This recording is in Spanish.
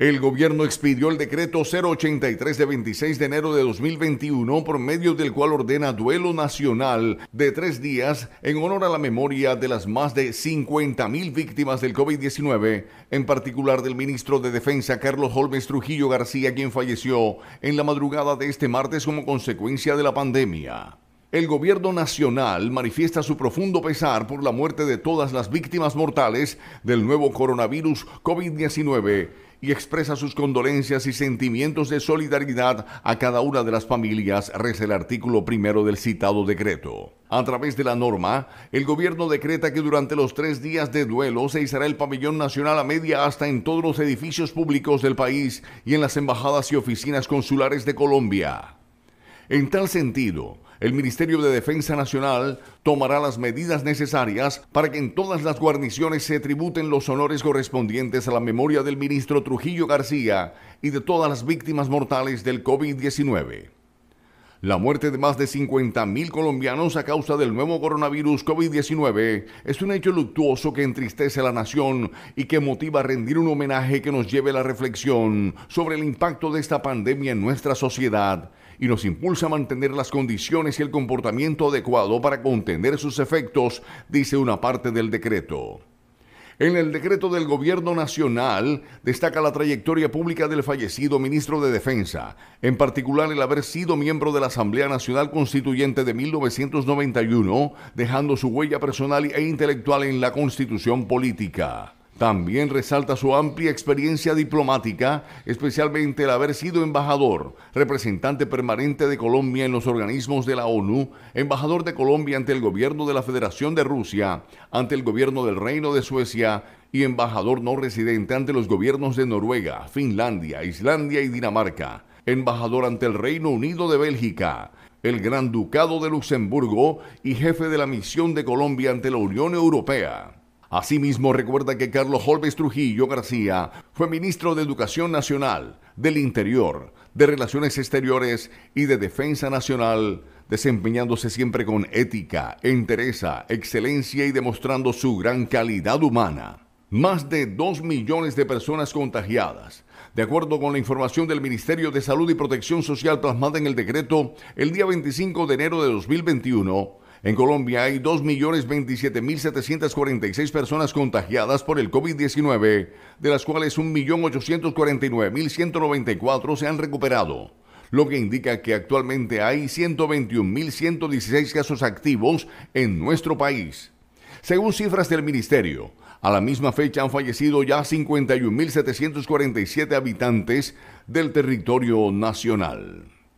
El gobierno expidió el decreto 083 de 26 de enero de 2021 por medio del cual ordena duelo nacional de tres días en honor a la memoria de las más de 50.000 víctimas del COVID-19, en particular del ministro de Defensa Carlos Holmes Trujillo García, quien falleció en la madrugada de este martes como consecuencia de la pandemia. El gobierno nacional manifiesta su profundo pesar por la muerte de todas las víctimas mortales del nuevo coronavirus COVID-19 y expresa sus condolencias y sentimientos de solidaridad a cada una de las familias, reza el artículo primero del citado decreto. A través de la norma, el gobierno decreta que durante los tres días de duelo se izará el pabellón nacional a media hasta en todos los edificios públicos del país y en las embajadas y oficinas consulares de Colombia. En tal sentido, el Ministerio de Defensa Nacional tomará las medidas necesarias para que en todas las guarniciones se tributen los honores correspondientes a la memoria del ministro Trujillo García y de todas las víctimas mortales del COVID-19. La muerte de más de 50.000 colombianos a causa del nuevo coronavirus COVID-19 es un hecho luctuoso que entristece a la nación y que motiva a rendir un homenaje que nos lleve a la reflexión sobre el impacto de esta pandemia en nuestra sociedad y nos impulsa a mantener las condiciones y el comportamiento adecuado para contener sus efectos, dice una parte del decreto. En el decreto del Gobierno Nacional destaca la trayectoria pública del fallecido ministro de Defensa, en particular el haber sido miembro de la Asamblea Nacional Constituyente de 1991, dejando su huella personal e intelectual en la constitución política. También resalta su amplia experiencia diplomática, especialmente el haber sido embajador, representante permanente de Colombia en los organismos de la ONU, embajador de Colombia ante el gobierno de la Federación de Rusia, ante el gobierno del Reino de Suecia y embajador no residente ante los gobiernos de Noruega, Finlandia, Islandia y Dinamarca, embajador ante el Reino Unido de Bélgica, el Gran Ducado de Luxemburgo y jefe de la misión de Colombia ante la Unión Europea. Asimismo, recuerda que Carlos Holmes Trujillo García fue ministro de Educación Nacional, del Interior, de Relaciones Exteriores y de Defensa Nacional, desempeñándose siempre con ética, entereza, excelencia y demostrando su gran calidad humana. Más de 2 millones de personas contagiadas. De acuerdo con la información del Ministerio de Salud y Protección Social plasmada en el decreto, el día 25 de enero de 2021, en Colombia hay 2.027.746 personas contagiadas por el COVID-19, de las cuales 1.849.194 se han recuperado, lo que indica que actualmente hay 121.116 casos activos en nuestro país. Según cifras del Ministerio, a la misma fecha han fallecido ya 51.747 habitantes del territorio nacional.